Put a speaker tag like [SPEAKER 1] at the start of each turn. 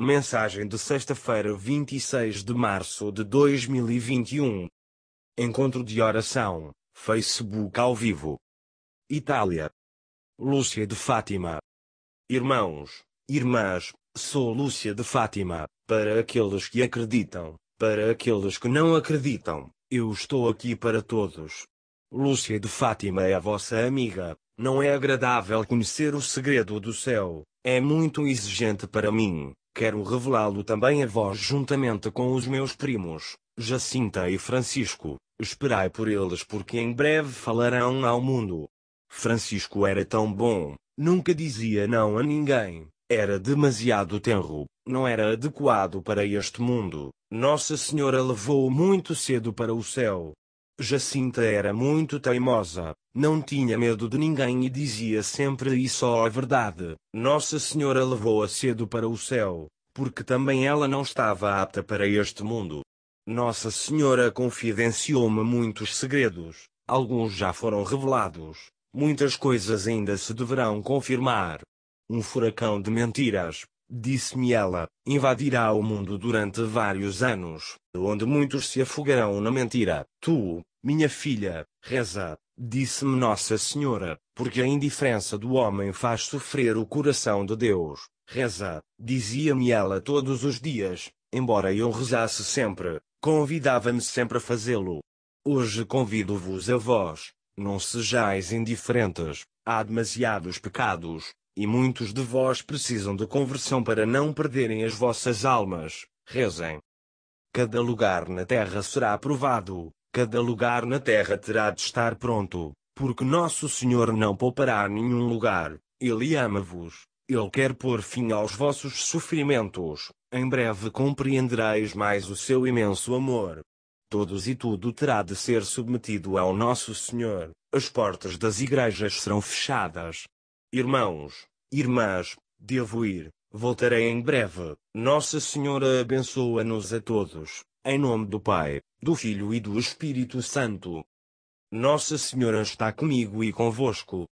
[SPEAKER 1] Mensagem de sexta-feira, 26 de março de 2021. Encontro de oração, Facebook ao vivo. Itália. Lúcia de Fátima. Irmãos, irmãs, sou Lúcia de Fátima, para aqueles que acreditam, para aqueles que não acreditam, eu estou aqui para todos. Lúcia de Fátima é a vossa amiga, não é agradável conhecer o segredo do céu, é muito exigente para mim, quero revelá-lo também a vós juntamente com os meus primos, Jacinta e Francisco, esperai por eles porque em breve falarão ao mundo. Francisco era tão bom, nunca dizia não a ninguém, era demasiado tenro, não era adequado para este mundo. Nossa Senhora levou-o muito cedo para o céu. Jacinta era muito teimosa, não tinha medo de ninguém e dizia sempre e só a verdade. Nossa Senhora levou-a cedo para o céu, porque também ela não estava apta para este mundo. Nossa Senhora confidenciou-me muitos segredos, alguns já foram revelados, muitas coisas ainda se deverão confirmar. Um furacão de mentiras, disse-me ela, invadirá o mundo durante vários anos, onde muitos se afogarão na mentira. Tu, minha filha, reza, disse-me Nossa Senhora, porque a indiferença do homem faz sofrer o coração de Deus. Reza, dizia-me ela todos os dias, embora eu rezasse sempre, convidava-me sempre a fazê-lo. Hoje convido-vos a vós, não sejais indiferentes, há demasiados pecados, e muitos de vós precisam de conversão para não perderem as vossas almas, rezem. Cada lugar na terra será aprovado, cada lugar na terra terá de estar pronto, porque nosso Senhor não poupará nenhum lugar, Ele ama-vos, Ele quer pôr fim aos vossos sofrimentos, em breve compreendereis mais o seu imenso amor. Todos e tudo terá de ser submetido ao nosso Senhor, as portas das igrejas serão fechadas. Irmãos, Irmãs, devo ir, voltarei em breve. Nossa Senhora abençoa-nos a todos, em nome do Pai, do Filho e do Espírito Santo. Nossa Senhora está comigo e convosco.